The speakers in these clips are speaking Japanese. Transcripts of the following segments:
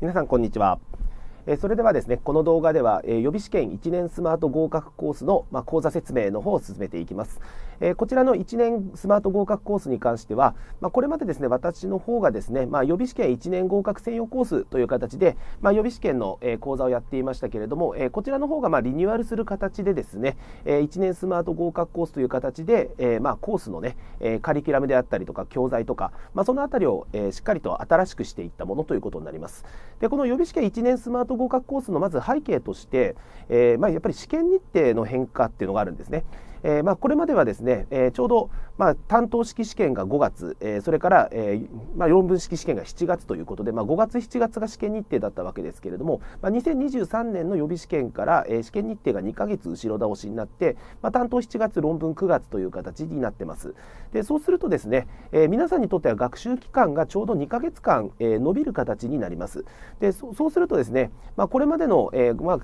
皆さんこんにちは。えそれではですねこの動画では、え予備試験1年スマート合格コースの、まあ、講座説明の方を進めていきます、えこちらの1年スマート合格コースに関しては、まこれまでですね私の方がですね、ま予備試験1年合格専用コースという形で、ま予備試験の、え講座をやっていましたけれども、えこちらの方がまリニューアルする形でですね、え1年スマート合格コースという形で、えまコースのね、えカリキュラムであったりとか教材とか、まその辺りを、えしっかりと新しくしていったものということになりますでこの予備試験1年スマートト合格コースのまず背景として、えー、まあ、やっぱり試験日程の変化っていうのがあるんですね。えー、まあ、これまではですね、えー、ちょうど、まあ、担当式試験が5月、えー、それから、えーまあ、論文式試験が7月ということで、まあ、5月、7月が試験日程だったわけですけれども、まあ、2023年の予備試験から、えー、試験日程が2か月後ろ倒しになって、まあ、担当7月、論文9月という形になってます。でそうするとですね、えー、皆さんにとっては学習期間がちょうど2か月間、えー、伸びる形になります。でそうするとですね、まあ、これまでの、えーまあ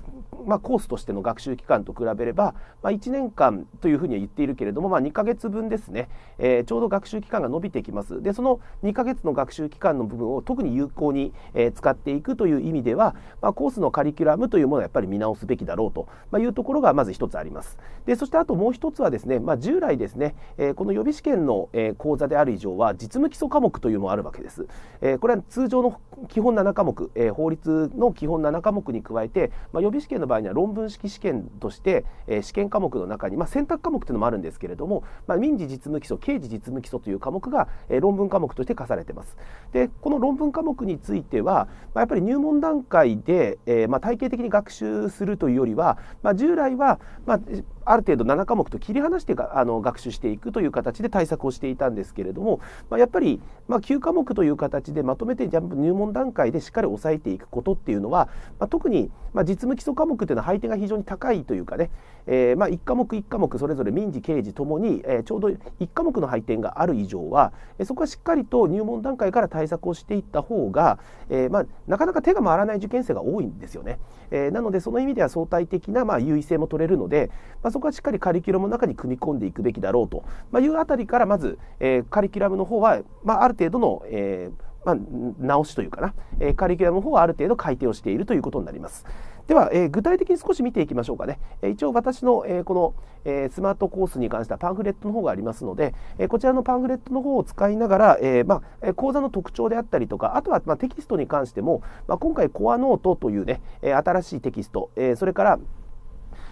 まあ、コースとしての学習期間と比べれば、まあ、1年間というふうには言っているけれども、まあ、2か月分ですねね、えー、ちょうど学習期間が延びてきますでその2ヶ月の学習期間の部分を特に有効に、えー、使っていくという意味では、まあ、コースのカリキュラムというものはやっぱり見直すべきだろうと、まあ、いうところがまず1つありますでそしてあともう1つはですね、まあ、従来ですね、えー、この予備試験の、え講座である以上は実務基礎科目というのもあるわけです、えこれは通常の基本7科目、え法律の基本7科目に加えて、まあ、予備試験の場合には論文式試験として、え試験科目の中に、ま選択科目というのもあるんですけれども、ま民事実務基礎刑事実務基礎という科目が、え論文科目として課されてますでこの論文科目については、まあ、やっぱり入門段階で、えまあ、体系的に学習するというよりは、まあ、従来は、まあある程度7科目と切り離してあの学習していくという形で対策をしていたんですけれども、まあ、やっぱり、まあ、9科目という形でまとめて入門段階でしっかり押さえていくことっていうのは、まあ、特に、まあ、実務基礎科目というのは配点が非常に高いというかね、えー、まあ1科目1科目それぞれ民事刑事ともに、えー、ちょうど1科目の配点がある以上は、えー、そこはしっかりと入門段階から対策をしていった方が、えーまあ、なかなか手が回らない受験生が多いんですよね。えー、なのでその意味では相対的な、まあ、優位性も取れるので、まあそこはしっかりカリキュラムの中に組み込んでいくべきだろうと、まあ、いうあたりからまず、えー、カリキュラムの方は、まあ、ある程度の、えーまあ、直しというかな、えー、カリキュラムの方はある程度改定をしているということになります。では、えー、具体的に少し見ていきましょうかね。えー、一応私の、えー、この、えスマートコースに関してはパンフレットの方がありますので、えこちらのパンフレットの方を使いながら、えまあ、講座の特徴であったりとか、あとは、まテキストに関しても、まあ、今回コアノートというね、え新しいテキスト、えそれから、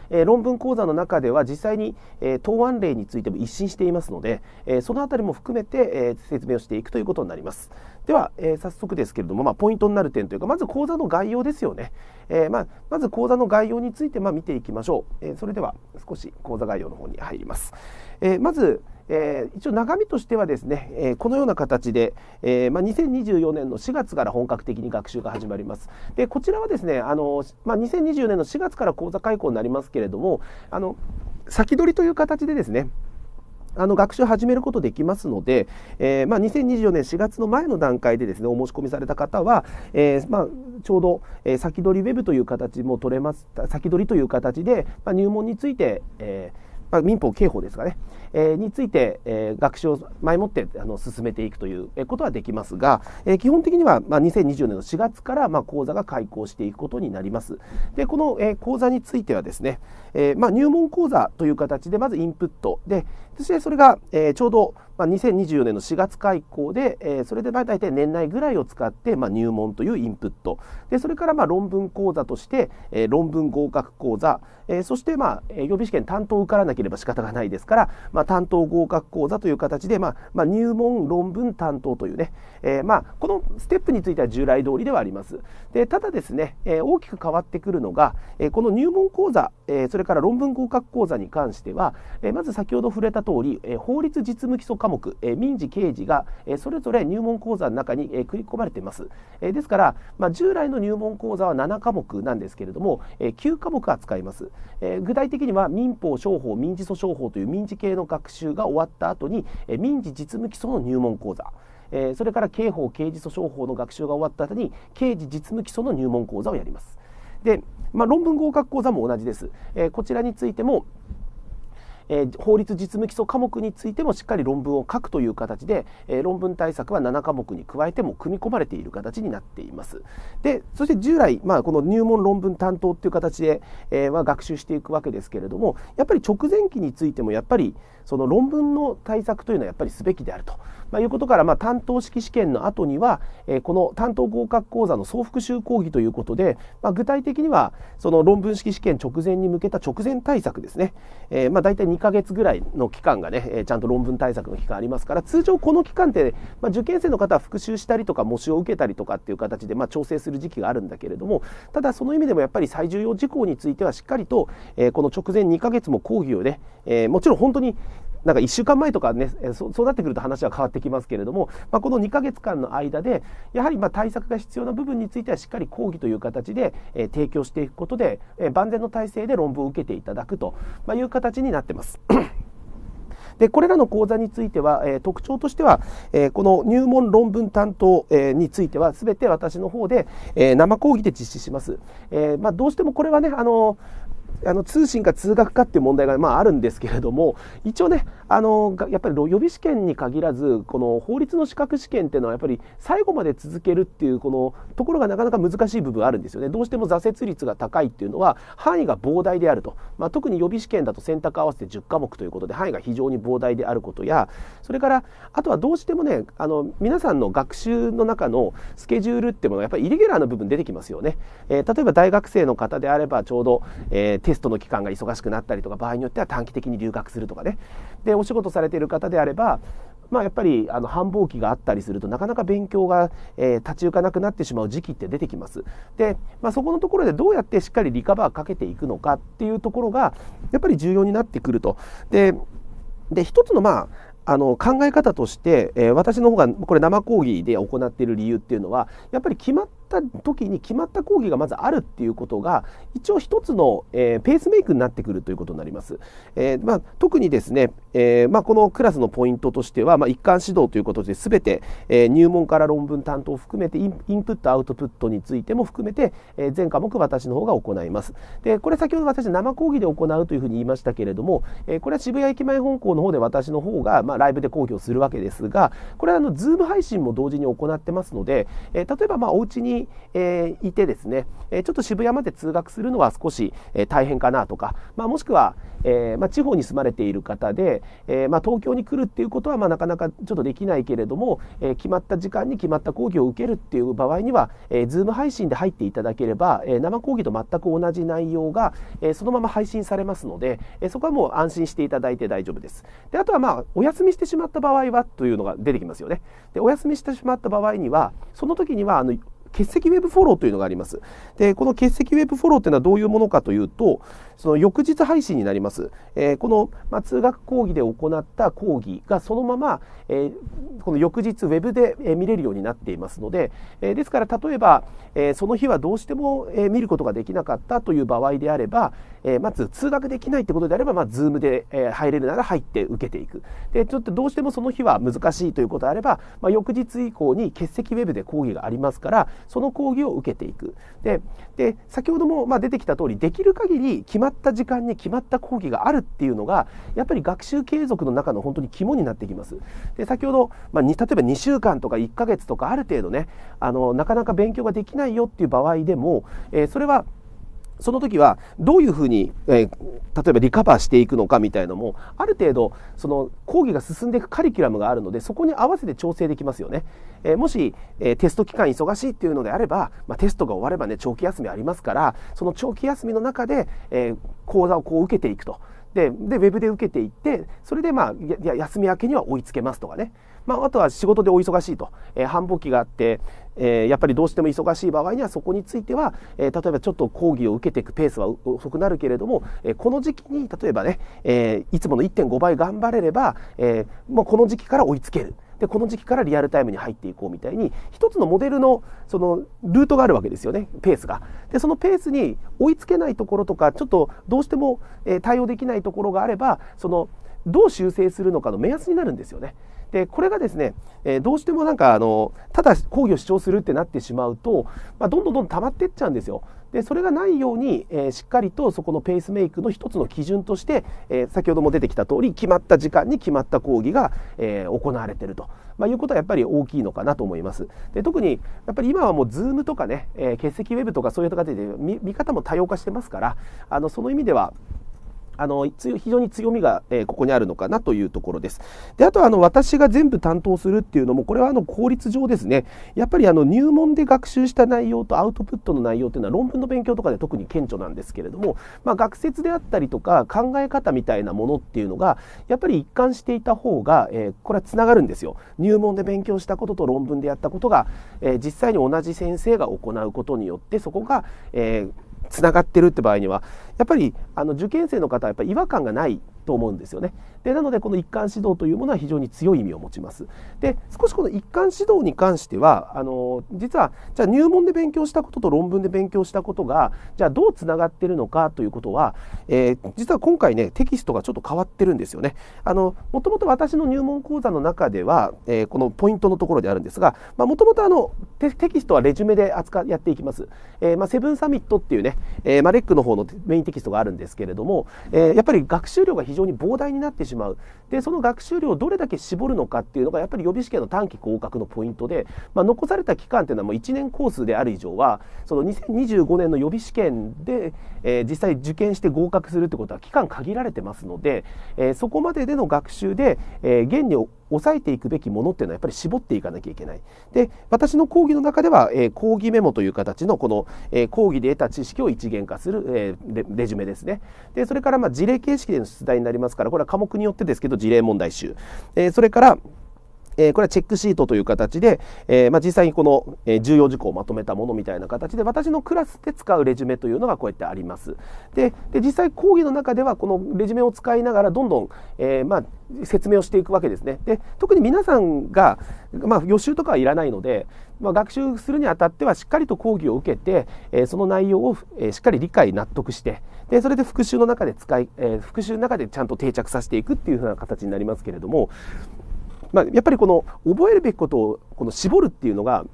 えー、論文講座の中では実際に、えー、答案例についても一新していますので、えー、そのあたりも含めて、えー、説明をしていくということになりますでは、えー、早速ですけれども、まあ、ポイントになる点というかまず講座の概要ですよね、えー、まあ、まず講座の概要について、まあ、見ていきましょう、えー、それでは少し講座概要の方に入ります、えまずえー、一応中身としてはですね、えー、このような形で、えーまあ、2024年の4月から本格的に学習が始まります。でこちらはですねあの、まあ、2024年の4月から講座開講になりますけれどもあの先取りという形でですねあの学習始めることできますので、えー、まあ、2024年4月の前の段階でですねお申し込みされた方は、えー、まあ、ちょうど、え先取りウェブという形も取れます先取りという形で、まあ、入門について、えまあ、民法刑法ですかね、えー、について、えー、学習を前もってあの進めていくということはできますが、えー、基本的には、まあ、2020年の4月から、まあ、講座が開講していくことになります。で、この、えー、講座についてはですね、えーまあ、入門講座という形でまずインプットで、そしてそれが、えー、ちょうど、まあ、2024年の4月開校で、えー、それで大体年内ぐらいを使って、まあ、入門というインプット。で、それからまあ論文講座として、えー、論文合格講座、えー、そしてまあ、予備試験担当を受からなければ仕方がないですから、まあ、担当合格講座という形で、まあまあ、入門論文担当というね、えー、まあ、このステップについては従来通りではあります。でただですね、えー、大きく変わってくるのが、えこの入門講座、えそれから論文合格講座に関しては、えまず先ほど触れた通り、え法律実務基礎科目、え民事刑事が、えそれぞれ入門講座の中に、え組み込まれています。えですから、まあ、従来の入門講座は7科目なんですけれども、え9科目扱います。え具体的には民法、商法、民事訴訟法という民事系の学習が終わった後に、え民事実務基礎の入門講座えー、それから刑法刑事訴訟法の学習が終わった後に刑事実務基礎の入門講座をやりますで、まあ、論文合格講座も同じです、えー、こちらについてもえー、法律実務基礎科目についてもしっかり論文を書くという形で、えー、論文対策は7科目に加えても組み込まれている形になっています。でそして従来、まあ、この入門論文担当っていう形で、えー、は学習していくわけですけれどもやっぱり直前期についてもやっぱりその論文の対策というのはやっぱりすべきであると、まあ、いうことから、まあ、担当式試験の後には、えー、この担当合格講座の総復習講義ということで、まあ、具体的にはその論文式試験直前に向けた直前対策ですね、えーまあ、大体2か月ぐらいの期間がね、えー、ちゃんと論文対策の期間ありますから通常この期間って、まあ、受験生の方は復習したりとか模試を受けたりとかっていう形で、まあ、調整する時期があるんだけれどもただその意味でもやっぱり最重要事項についてはしっかりと、えー、この直前2か月も講義をね、えー、もちろん本当になんか1週間前とかね、そうなってくると話は変わってきますけれども、まあ、この2ヶ月間の間で、やはりま対策が必要な部分についてはしっかり講義という形で、えー、提供していくことで、えー、万全の体制で論文を受けていただくという形になってます。でこれらの講座については、えー、特徴としては、えー、この入門論文担当、えー、についてはすべて私の方で、え生講義で実施します、えまあ、どうしてもこれはねあのあの通信か通学かっていう問題が、まあ、あるんですけれども一応ねあのやっぱり予備試験に限らずこの法律の資格試験っていうのはやっぱり最後まで続けるっていうこのところがなかなか難しい部分あるんですよねどうしても挫折率が高いっていうのは範囲が膨大であると、まあ、特に予備試験だと選択合わせて10科目ということで範囲が非常に膨大であることやそれからあとはどうしてもねあの皆さんの学習の中のスケジュールっていうものがやっぱりイレギュラーな部分出てきますよね、えー、例えば大学生の方であればちょうど、えーテストの期間が忙しくなったりとか場合によっては短期的に留学するとかねでお仕事されている方であればまあ、やっぱりあの繁忙期があったりするとなかなか勉強が、えー、立ち行かなくなってしまう時期って出てきます。で、まあ、そこのところでどうやってしっかりリカバーかけていくのかっていうところがやっぱり重要になってくると。でで一つのまああの考え方として、えー、私の方がこれ生講義で行っている理由っていうのはやっぱり決まっった時に決まった講義がまずあるっていうことが一応一つの、えー、ペースメイクになってくるということになります。えーまあ、特にですね、えーまあ、このクラスのポイントとしては、まあ、一貫指導ということで全て、えー、入門から論文担当を含めてインプットアウトプットについても含めて、えー、全科目私の方が行います。でこれ先ほど私生講義で行うというふうに言いましたけれども、えー、これは渋谷駅前本校の方で私の方が、まあ、ライブで講義をするわけですがこれはあのズーム配信も同時に行ってますので、えー、例えばまあお家にえー、いてですね、えちょっと渋谷まで通学するのは少し、え大変かなとか、まあ、もしくは、えまあ、地方に住まれている方で、えまあ、東京に来るっていうことは、まなかなかちょっとできないけれども、え決まった時間に決まった講義を受けるっていう場合には、えー、ム配信で入っていただければ、え生講義と全く同じ内容が、えそのまま配信されますので、えそこはもう安心していただいて大丈夫です。であとは、まあ、お休みしてしまった場合はというのが出てきますよね。でお休みしてしまった場合にはその時にはあの欠席ウェブフォローというのがあります。で、この欠席ウェブフォローというのはどういうものかというと、その翌日配信になります。えー、この、まあ、通学講義で行った講義がそのまま、えー、この翌日ウェブで、え見れるようになっていますので、えですから例えば、えその日はどうしても、え見ることができなかったという場合であれば、えまず通学できないってことであれば、まあ、ズームで、え入れるなら入って受けていく。で、ちょっとどうしてもその日は難しいということであれば、まあ、翌日以降に欠席ウェブで講義がありますから、その講義を受けていくでで先ほどもま出てきた通りできる限り決まった時間に決まった講義があるっていうのがやっぱり学習継続の中の本当に肝になってきますで先ほど、まあ、例えば2週間とか1ヶ月とかある程度ねあのなかなか勉強ができないよっていう場合でも、えー、それはその時はどういうふうに、えー、例えばリカバーしていくのかみたいのもある程度その講義が進んでいくカリキュラムがあるのでそこに合わせて調整できますよね、えー、もし、えー、テスト期間忙しいっていうのであれば、まあ、テストが終わればね長期休みありますからその長期休みの中で、え講座をこう受けていくとででウェブで受けていってそれでまあ休み明けには追いつけますとかねまあ、あとは仕事でお忙しいと、えー、繁忙期があって、えー、やっぱりどうしても忙しい場合にはそこについては、えー、例えばちょっと講義を受けていくペースは遅くなるけれども、えー、この時期に例えばね、えいつもの1.5倍頑張れれば、えもうこの時期から追いつける。でこの時期からリアルタイムに入っていこうみたいに一つのモデルのそのルートがあるわけですよねペースが。でそのペースに追いつけないところとかちょっとどうしても対応できないところがあればそのどう修正するのかの目安になるんですよね。でこれがですね、えー、どうしてもなんかあのただ抗議を主張するってなってしまうと、まあ、どんどんどん溜まってっちゃうんですよ。でそれがないように、えー、しっかりとそこのペースメイクの一つの基準として、えー、先ほども出てきた通り決まった時間に決まった講義が、えー、行われてると、まあ、いうことはやっぱり大きいのかなと思います。で特にやっぱり今はもう Zoom とかね、え欠席ウェブとかそういった形で見見方も多様化してますからあのその意味ではあの非常に強みが、えー、ここにあるのかなというところです。であとはあの私が全部担当するっていうのもこれはあの効率上ですねやっぱりあの入門で学習した内容とアウトプットの内容っていうのは論文の勉強とかで特に顕著なんですけれども、まあ、学説であったりとか考え方みたいなものっていうのがやっぱり一貫していた方が、えー、これはつながるんですよ。入門で勉強したことと論文でやったことが、えー、実際に同じ先生が行うことによってそこが、えー、つながってるって場合にはやっぱりあの受験生の方はやっぱ違和感がないと思うんですよね。でなのでこの一貫指導というものは非常に強い意味を持ちます。で少しこの一貫指導に関してはあの実はじゃあ入門で勉強したことと論文で勉強したことがじゃあどうつながってるのかということは、えー、実は今回ねテキストがちょっと変わってるんですよね。あのもともと私の入門講座の中では、えー、このポイントのところであるんですがもともとあのテキストはレジュメで扱やっていきます。えー、まあ、セブンサミットっていうね、えまあ、レックの方のメインテキストがあるんですけれども、えやっぱり学習量が非常常に膨大になってしまうでその学習量をどれだけ絞るのかっていうのがやっぱり予備試験の短期合格のポイントで、まあ、残された期間っていうのはもう1年コースである以上はその2025年の予備試験で、えー、実際受験して合格するってことは期間限られてますので、えー、そこまででの学習で、えー、現に抑えていくべきものっていうのはやっぱり絞っていかなきゃいけない。で私の講義の中では、えー、講義メモという形のこの、えー、講義で得た知識を一元化する、えー、レジュメですね。でそれからまあ事例形式での出題になりますからこれは科目によってですけど事例問題集、えー、それからえー、これはチェックシートという形で、えーまあ、実際にこの、え重要事項をまとめたものみたいな形で私のクラスで使うレジュメというのがこうやってあります。でで実際講義の中ではこのレジュメを使いながらどんどん、えーまあ、説明をしていくわけですね。で特に皆さんが、まあ、予習とかはいらないので、まあ、学習するにあたってはしっかりと講義を受けて、えー、その内容を、えー、しっかり理解納得してでそれで復習の中で使い、えー、復習の中でちゃんと定着させていくっていうふうな形になりますけれども。まあ、やっぱりこの覚えるべきことをこの絞るっていうのが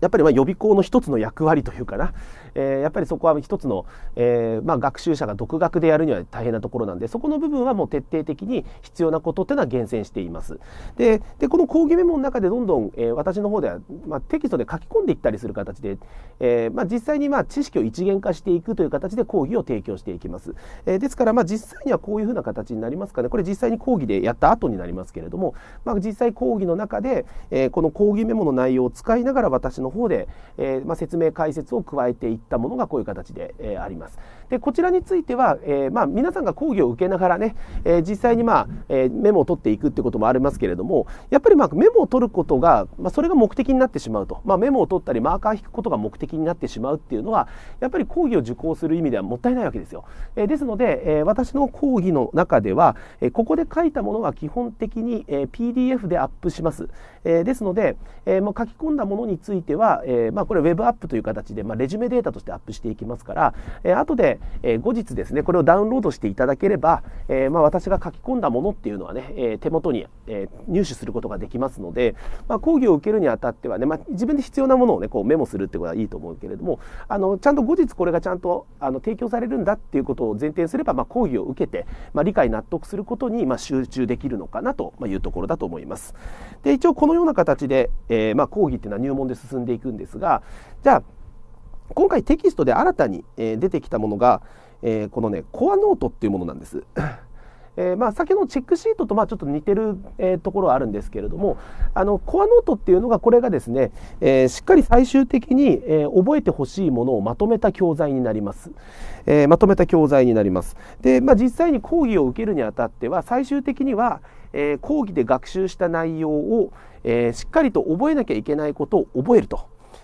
やっぱりま予備校の一つの役割というかなえー、やっぱりそこは一つの、えーまあ、学習者が独学でやるには大変なところなんでそこの部分はもう徹底的に必要なことっていうのは厳選しています。ででこの講義メモの中でどんどん、えー、私の方では、まあ、テキストで書き込んでいったりする形で、えーまあ、実際にまあ知識を一元化していくという形で講義を提供していきます。えー、ですからまあ実際にはこういうふうな形になりますかねこれ実際に講義でやった後になりますけれども、まあ、実際講義の中で、えー、この講義メモの内容を使いながら私の方で、えーまあ、説明解説を加えていったものがこういう形で、あります。でこちらについては、えー、まあ、皆さんが講義を受けながらね、えー、実際に、まあえー、メモを取っていくってこともありますけれどもやっぱり、まあ、メモを取ることが、まあ、それが目的になってしまうと、まあ、メモを取ったりマーカー引くことが目的になってしまうっていうのはやっぱり講義を受講する意味ではもったいないわけですよ。えですので、え私の講義の中では、えここで書いたものは基本的に、え PDF でアップします。えですので、えもう書き込んだものについては、えまあ、これ Web アップという形で、まあ、レジュメデータとしてアップしていきますから、えー、後でえー、後日ですねこれをダウンロードしていただければ、えー、まあ、私が書き込んだものっていうのはね、え手元に、え入手することができますので、まあ、講義を受けるにあたってはね、まあ、自分で必要なものをねこうメモするってことはいいと思うけれどもあのちゃんと後日これがちゃんとあの提供されるんだっていうことを前提すれば、ま講義を受けて、ま理解納得することに、ま集中できるのかなというところだと思います。で一応このような形で、えま講義っていうのは入門で進んでいくんですがじゃあ今回テキストで新たに、え出てきたものが、えこのねコアノートっていうものなんです。えー、まあ、先のチェックシートとまあちょっと似てる、えー、ところはあるんですけれどもあのコアノートっていうのがこれがですね、えー、しっかり最終的に、え覚えてほしいものをまとめた教材になります、えまとめた教材になりますで、まあ、実際に講義を受けるにあたっては最終的には、え講義で学習した内容を、えしっかりと覚えなきゃいけないことを覚えると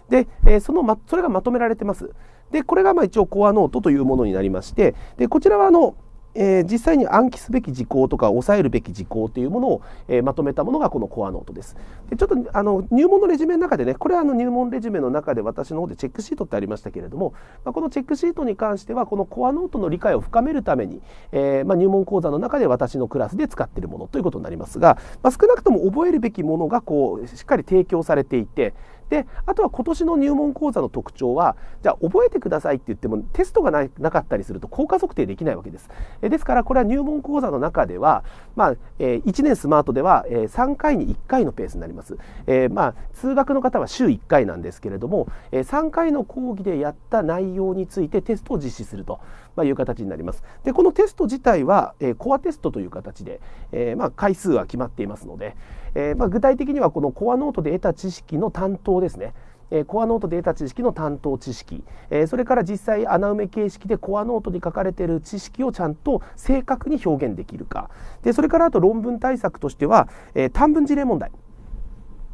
で、えその、ま、それがまとめられてます。で、これがまあ一応コアノートというものになりまして、で、こちらはあの、えー、実際に暗記すべき事項とか抑えるべき事項というものを、えー、まとめたものがこのコアノートです。でちょっとあの入門のレジュメの中でねこれはあの入門レジュメの中で私の方でチェックシートってありましたけれども、まあ、このチェックシートに関してはこのコアノートの理解を深めるために、えー、まあ、入門講座の中で私のクラスで使ってるものということになりますが、まあ、少なくとも覚えるべきものがこうしっかり提供されていてであとは今年の入門講座の特徴はじゃあ覚えてくださいって言ってもテストがなかったりすると効果測定できないわけですえですからこれは入門講座の中では、まあえー、1年スマートでは、えー、3回に1回のペースになります、えー、まあ、通学の方は週1回なんですけれども、え3回の講義でやった内容についてテストを実施すると、いう形になりますでこのテスト自体は、えコアテストという形で、えまあ、回数は決まっていますので、えー、まあ、具体的にはこのコアノートで得た知識の担当ですね。えー、コアノートで得た知識の担当知識、えー、それから実際穴埋め形式でコアノートに書かれている知識をちゃんと正確に表現できるかでそれからあと論文対策としては、えー、短文事例問題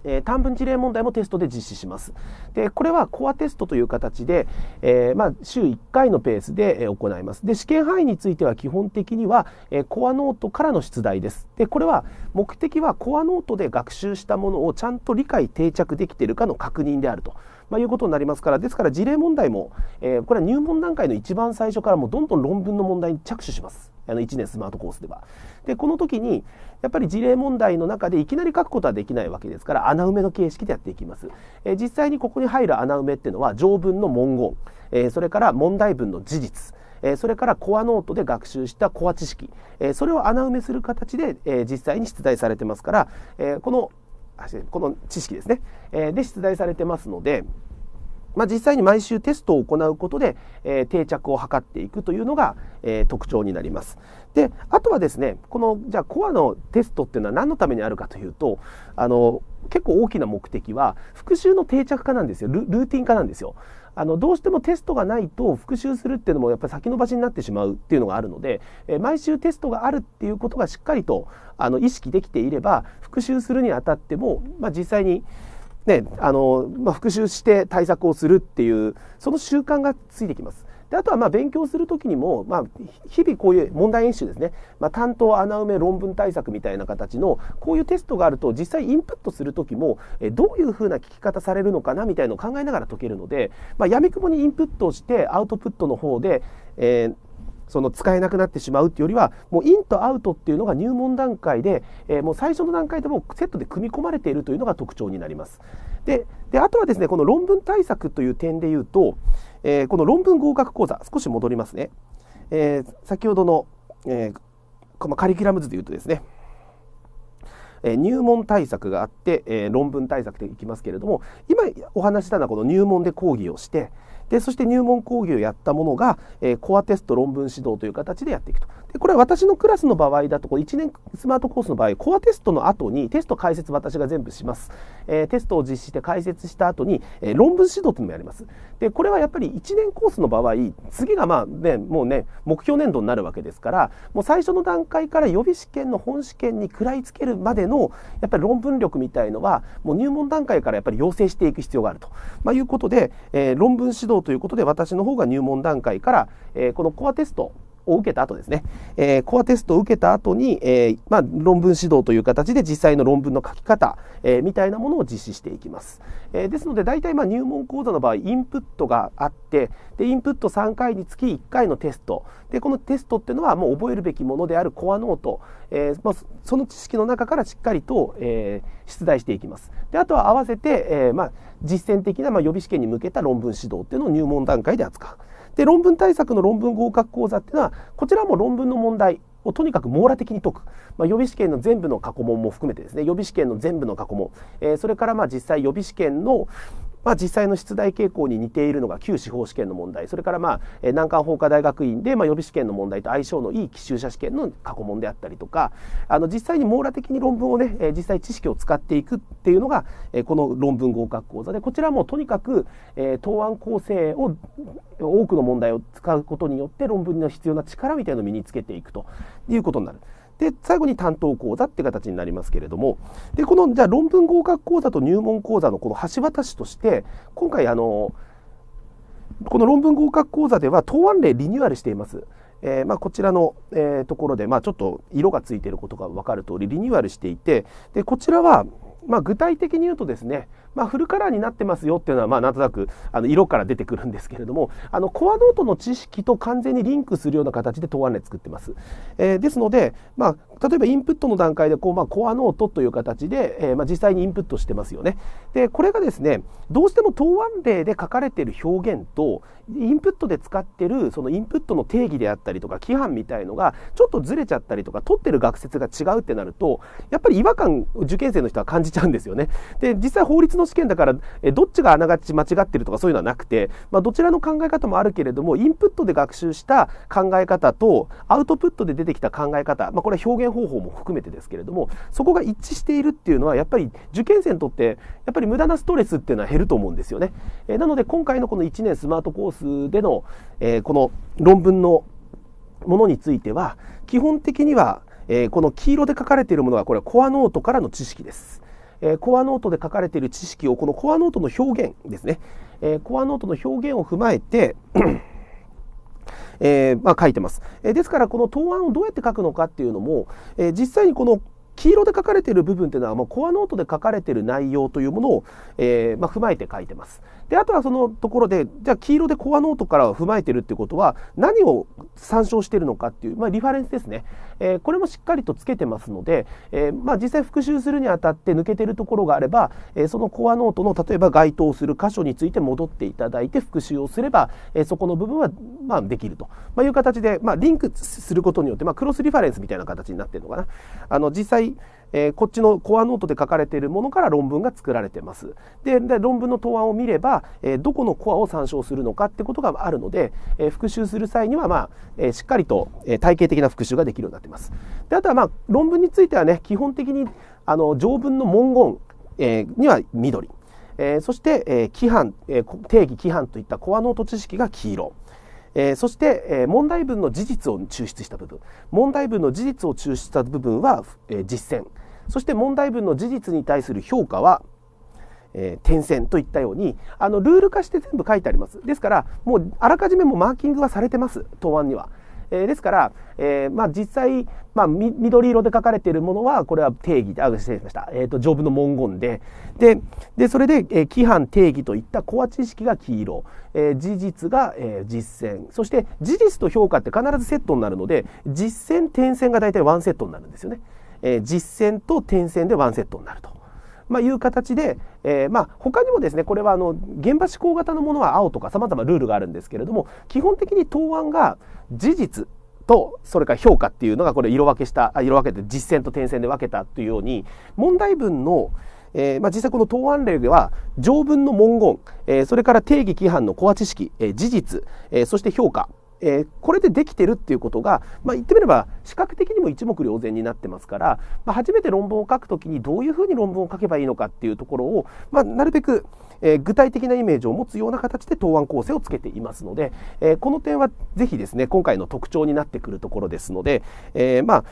えー、短文事例問題もテストで実施します。で、これはコアテストという形で、えー、まあ、週1回のペースで行います。で、試験範囲については基本的には、えー、コアノートからの出題です。で、これは目的はコアノートで学習したものをちゃんと理解定着できているかの確認であると。まあ、いうことになりますからですから事例問題も、えー、これは入門段階の一番最初からもうどんどん論文の問題に着手します。あの1年スマートコースでは。でこの時にやっぱり事例問題の中でいきなり書くことはできないわけですから穴埋めの形式でやっていきます。えー、実際にここに入る穴埋めっていうのは条文の文言、えー、それから問題文の事実、えー、それからコアノートで学習したコア知識、えー、それを穴埋めする形で、えー、実際に出題されてますから、えー、このこの知識ですね、えー、で出題されてますので、まあ、実際に毎週テストを行うことで、えー、定着を図っていくというのが、えー、特徴になります。であとはですねこのじゃあコアのテストっていうのは何のためにあるかというとあの結構大きな目的は復習の定着化なんですよルーティン化なんですよ。あのどうしてもテストがないと復習するっていうのもやっぱり先延ばしになってしまうっていうのがあるので、え毎週テストがあるっていうことがしっかりとあの意識できていれば復習するにあたっても、まあ、実際にねあのまあ、復習して対策をするっていうその習慣がついてきます。であとはまあ勉強する時にも、まあ、日々こういう問題演習ですね、まあ、担当穴埋め論文対策みたいな形のこういうテストがあると実際インプットする時もどういうふうな聞き方されるのかなみたいのを考えながら解けるので、まやみくもにインプットをしてアウトプットの方で、えー、その使えなくなってしまうっていうよりはもうインとアウトっていうのが入門段階で、えー、もう最初の段階でもセットで組み込まれているというのが特徴になります。でであとはですねこの論文対策という点で言うとえー、この論文合格講座、少し戻りますね。えー、先ほどの、えこのカリキュラム図で言うとですね、え入門対策があって、え論文対策でいきますけれども今お話したのはこの入門で講義をして、でそして入門講義をやったものが、えー、コアテスト論文指導という形でやっていくとでこれは私のクラスの場合だとこ1年スマートコースの場合コアテストの後にテスト解説私が全部します、えー、テストを実施して解説した後に、えー、論文指導というのもやりますでこれはやっぱり1年コースの場合次がまあねもうね目標年度になるわけですからもう最初の段階から予備試験の本試験に食らいつけるまでのやっぱり論文力みたいのはもう入門段階からやっぱり要請していく必要があると、まあ、いうことで、え論文指導ということで私の方が入門段階から、えー、このコアテストを受けた後ですね、えー、コアテストを受けた後に、えー、まあ、論文指導という形で実際の論文の書き方、えー、みたいなものを実施していきます。えですので大体まあ入門講座の場合インプットがあってでインプット3回につき1回のテストでこのテストっていうのはもう覚えるべきものであるコアノート、えまあ、その知識の中からしっかりと、え出題していきます。であとは合わせて、えまあ、実践的なま予備試験に向けた論文指導っていうのを入門段階で扱う。で論文対策の論文合格講座っていうのはこちらも論文の問題をとにかく網羅的に解く、まあ、予備試験の全部の過去問も含めてですね予備試験の全部の過去問、えー、それからまあ実際予備試験の、まあ、実際の出題傾向に似ているのが旧司法試験の問題それから、まあ、難関法科大学院で、まあ、予備試験の問題と相性のいい奇襲者試験の過去問であったりとかあの実際に網羅的に論文をね実際知識を使っていくっていうのがこの論文合格講座でこちらもとにかく答案構成を多くの問題を使うことによって論文の必要な力みたいなのを身につけていくということになる。で最後に担当講座っていう形になりますけれどもでこのじゃあ論文合格講座と入門講座のこの橋渡しとして今回あのこの論文合格講座では答案例リニューアルしています。えー、まあ、こちらの、えー、ところで、まあ、ちょっと色がついていることが分かる通りリニューアルしていてでこちらは、まあ、具体的に言うとですねまあ、フルカラーになってますよっていうのは、まあ、なんとなくあの色から出てくるんですけれどもあのコアノートの知識と完全にリンクするような形で答案例作ってます。えー、ですので、まあ、例えばインプットの段階でこう、まあ、コアノートという形で、えーまあ、実際にインプットしてますよね。でこれがですねどうしても答案例で書かれている表現とインプットで使ってるそのインプットの定義であったりとか規範みたいのがちょっとずれちゃったりとか取ってる学説が違うってなるとやっぱり違和感受験生の人は感じちゃうんですよね。で実際法律の試験だからえどっちがあながち間違ってるとかそういうのはなくて、まあ、どちらの考え方もあるけれどもインプットで学習した考え方とアウトプットで出てきた考え方、まあ、これは表現方法も含めてですけれどもそこが一致しているっていうのはやっぱり受験生にとってやっぱり無駄なストレスっていうのは減ると思うんですよね。えなので今回のこの1年スマートコースでの、えー、この論文のものについては基本的には、えー、この黄色で書かれているものがこれはコアノートからの知識です。えコアノートで書かれている知識をこのコアノートの表現ですね、えコアノートの表現を踏まえて えまあ、書いてます、えですからこの答案をどうやって書くのかっていうのも、え実際にこの黄色で書かれている部分というのは、まあ、コアノートで書かれている内容というものを、えーまあ、踏まえて書いてます。であとはそのところでじゃあ黄色でコアノートから踏まえてるってことは何を参照してるのかっていう、まあ、リファレンスですね、えー、これもしっかりとつけてますので、えー、まあ、実際復習するにあたって抜けてるところがあれば、えー、そのコアノートの例えば該当する箇所について戻っていただいて復習をすれば、えそこの部分は、まあ、できると、まいう形で、まリンクすることによって、まクロスリファレンスみたいな形になってるのかな。あの実際えー、こっちのコアノートで書かれているものから論文が作られてます。で、で論文の答案を見れば、えー、どこのコアを参照するのかってことがあるので、えー、復習する際には、まあ、えー、しっかりと、えー、体系的な復習ができるようになってます。で、あとは、まあ、論文についてはね、基本的に、あの、条文の文言、えー、には緑。えー、そして、えー、規範、えー、定義規範といったコアノート知識が黄色。えー、そして、えー、問題文の事実を抽出した部分問題文の事実を抽出した部分は、えー、実践そして問題文の事実に対する評価は、えー、点線といったようにあのルール化して全部書いてありますですからもうあらかじめもマーキングはされてます答案には。えー、ですから、えー、まあ、実際、まあ、緑色で書かれているものはこれは定義であ失礼しました、えーと、と条文の文言でででそれで、えー、規範定義といったコア知識が黄色、えー、事実が、えー、実践そして事実と評価って必ずセットになるので実践点線が大体ワンセットになるんですよね。えー、実戦と点線でワンセットになると、まあ、いう形で、えー、まあ、他にもですねこれはあの現場志向型のものは青とかさまざまルールがあるんですけれども基本的に答案が事実とそれから評価っていうのがこれ色分けした色分けで実践と点線で分けたというように問題文のえーまあ、実際この答案例では条文の文言、えー、それから定義規範のコア知識、えー、事実、えー、そして評価えー、これでできてるっていうことが、まあ、言ってみれば視覚的にも一目瞭然になってますから、まあ、初めて論文を書くときにどういうふうに論文を書けばいいのかっていうところを、まあ、なるべく、えー、具体的なイメージを持つような形で答案構成をつけていますので、えー、この点はぜひですね今回の特徴になってくるところですので、えー、まあ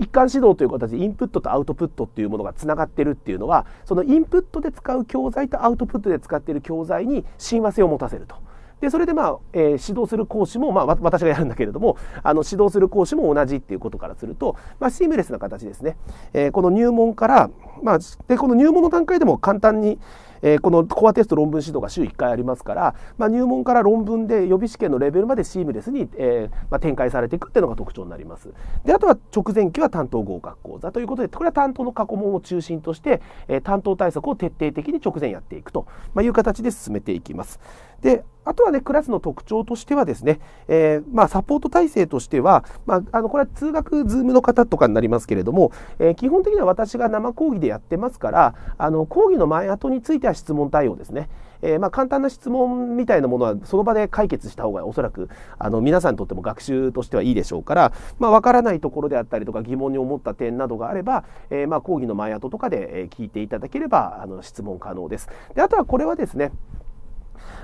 一貫指導という形でインプットとアウトプットっていうものがつながってるっていうのはそのインプットで使う教材とアウトプットで使っている教材に親和性を持たせると。で、それでまあ、えー、指導する講師も、まあ、私がやるんだけれども、あの、指導する講師も同じっていうことからすると、まあ、シームレスな形ですね。えー、この入門から、まあ、で、この入門の段階でも簡単に、えー、このコアテスト論文指導が週1回ありますから、まあ、入門から論文で予備試験のレベルまでシームレスに、えーまあ、展開されていくっていうのが特徴になります。であとは直前期は担当合格講座ということでこれは担当の過去問を中心として、えー、担当対策を徹底的に直前やっていくと、まいう形で進めていきます。であとはね、クラスの特徴としてはですね、えー、まあ、サポート体制としては、まあ、あの、これは通学、ズームの方とかになりますけれども、えー、基本的には私が生講義でやってますから、あの、講義の前後については質問対応ですね。えー、まあ、簡単な質問みたいなものは、その場で解決した方がおそらく、あの、皆さんにとっても学習としてはいいでしょうから、まあ、わからないところであったりとか、疑問に思った点などがあれば、えまあ、講義の前後とかで聞いていただければ、あの、質問可能です。で、あとはこれはですね、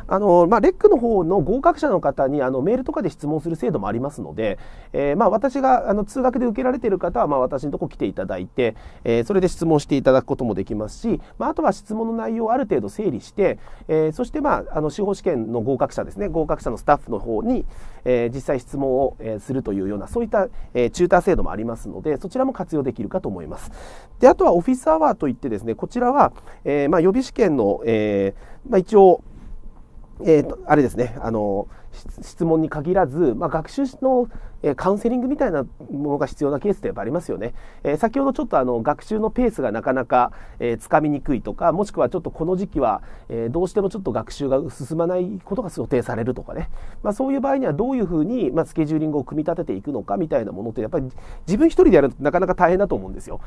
あの、まあ、レックの方の合格者の方にあのメールとかで質問する制度もありますので、えー、まあ、私があの通学で受けられている方は、まあ、私のとこ来ていただいて、えー、それで質問していただくこともできますし、まあ、とは質問の内容をある程度整理して、えそして、まあ、あの司法試験の合格者ですね合格者のスタッフの方に、え実際質問を、えするというようなそういった、えチューター制度もありますのでそちらも活用できるかと思います。であとはオフィスアワーといってですねこちらは、えま予備試験の、えま一応えーと、あれですねあの質問に限らず、まあ、学習の、えカウンセリングみたいなものが必要なケースってやっぱありますよね、えー、先ほどちょっとあの学習のペースがなかなか、えー、つかみにくいとかもしくはちょっとこの時期は、えどうしてもちょっと学習が進まないことが想定されるとかね、まあ、そういう場合にはどういうふうに、まあ、スケジューリングを組み立てていくのかみたいなものってやっぱり自分一人でやるとなかなか大変だと思うんですよ。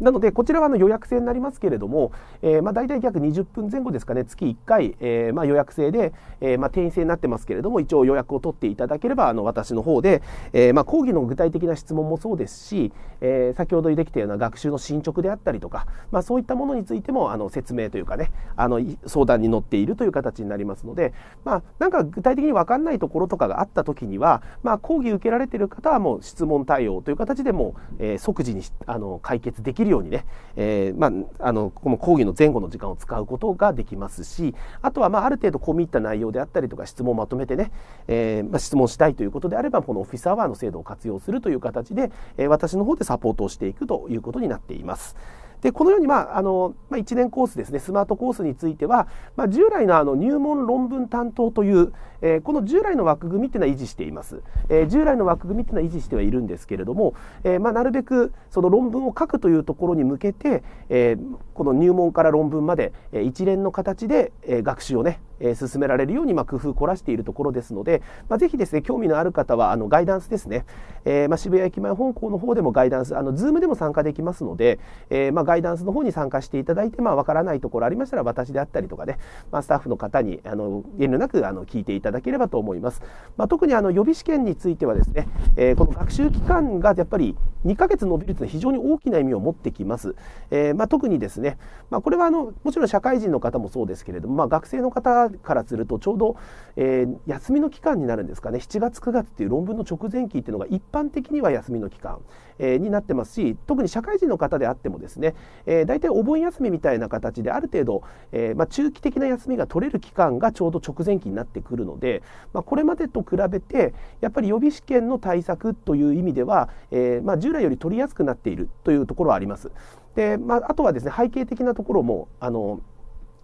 なので、こちらはあの予約制になりますけれども、えー、まあ大体約20分前後ですかね、月1回、えー、まあ予約制で、えー、まあ定員制になってますけれども、一応予約を取っていただければ、あの私の方で、えー、まあ講義の具体的な質問もそうですし、えー、先ほどできたような学習の進捗であったりとか、まあそういったものについても、あの説明というかね、あの相談に乗っているという形になりますので、まあなんか具体的に分かんないところとかがあった時には、まあ講義受けられている方はもう質問対応という形でもえー、即時にあの解決できるるようにね、えー、まあ、あのこの講義の前後の時間を使うことができますしあとは、まあ、ある程度こう入った内容であったりとか質問をまとめてね、えー、まあ、質問したいということであればこのオフィスアワーの制度を活用するという形で、え私の方でサポートをしていくということになっています。でこのように、まああのまあ、1年コースですねスマートコースについては、まあ、従来のあの入門論文担当という、えー、この従来の枠組みというのは維持しています、えー、従来の枠組みというのは維持してはいるんですけれども、えーまあ、なるべくその論文を書くというところに向けて、えー、この入門から論文まで、えー、一連の形で、えー、学習をね、え進められるように、まあ、工夫を凝らしているところですので、まあ、ぜひですね興味のある方はあのガイダンスですね、えーまあ、渋谷駅前本校の方でもガイダンスあのズームでも参加できますので、えーまあガイダンスの方に参加していただいて、まあ、分からないところありましたら私であったりとかね、まあ、スタッフの方にあの遠慮なくあの聞いていただければと思います。まあ、特にあの予備試験についてはですね、えー、この学習期間がやっぱり2ヶ月伸びるというのは非常に大きな意味を持ってきます。えー、まあ、特にですね、まあ、これはあのもちろん社会人の方もそうですけれども、まあ、学生の方からするとちょうど、えー、休みの期間になるんですかね7月9月っていう論文の直前期っていうのが一般的には休みの期間、えー、になってますし特に社会人の方であってもですね、えー、大体お盆休みみたいな形である程度、えー、まあ、中期的な休みが取れる期間がちょうど直前期になってくるので、まあ、これまでと比べてやっぱり予備試験の対策という意味では、えー、まあ、従来より取りやすくなっているというところはあります。でまあ、あとはですね背景的なところもあの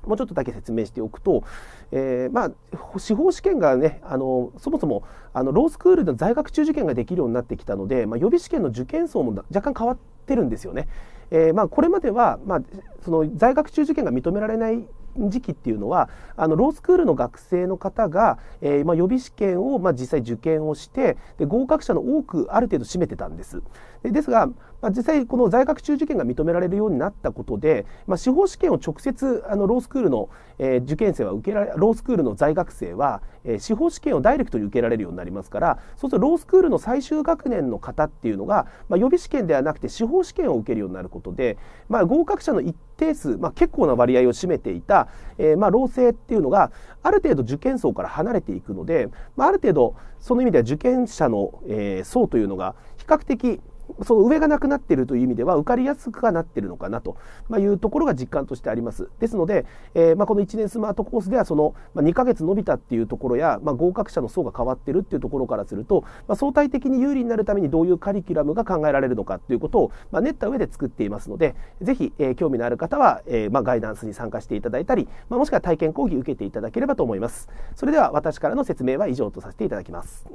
もうちょっとだけ説明しておくと、えー、まあ、司法試験がね、あの、そもそも、あの、ロースクールの在学中受験ができるようになってきたので、まあ、予備試験の受験層も若干変わってるんですよね。えー、まあ、これまでは、まあ、その在学中受験が認められない時期っていうのはあのロースクールの学生の方が、えー、まあ、予備試験を、まあ、実際受験をしてで合格者の多くある程度占めてたんです。ですが、まあ、実際この在学中受験が認められるようになったことで、まあ、司法試験を直接あのロースクールの、えー、受験生は受けられロースクールの在学生は、えー、司法試験をダイレクトに受けられるようになりますからそうするとロースクールの最終学年の方っていうのが、まあ、予備試験ではなくて司法試験を受けるようになることで、まあ、合格者の一定数、まあ、結構な割合を占めていた、えー、まあ老生っていうのがある程度受験層から離れていくので、まあ、ある程度その意味では受験者の、えー、層というのが比較的その上がなくなっているという意味では受かりやすくはなっているのかなというところが実感としてあります。ですので、えー、まあ、この1年スマートコースではその、ま2ヶ月伸びたっていうところや、まあ、合格者の層が変わってるっていうところからすると、ま相対的に有利になるためにどういうカリキュラムが考えられるのかっていうことを、ま練った上で作っていますので、ぜひ、えー、興味のある方は、えー、まガイダンスに参加していただいたり、まもしくは体験講義受けていただければと思います。それでは私からの説明は以上とさせていただきます。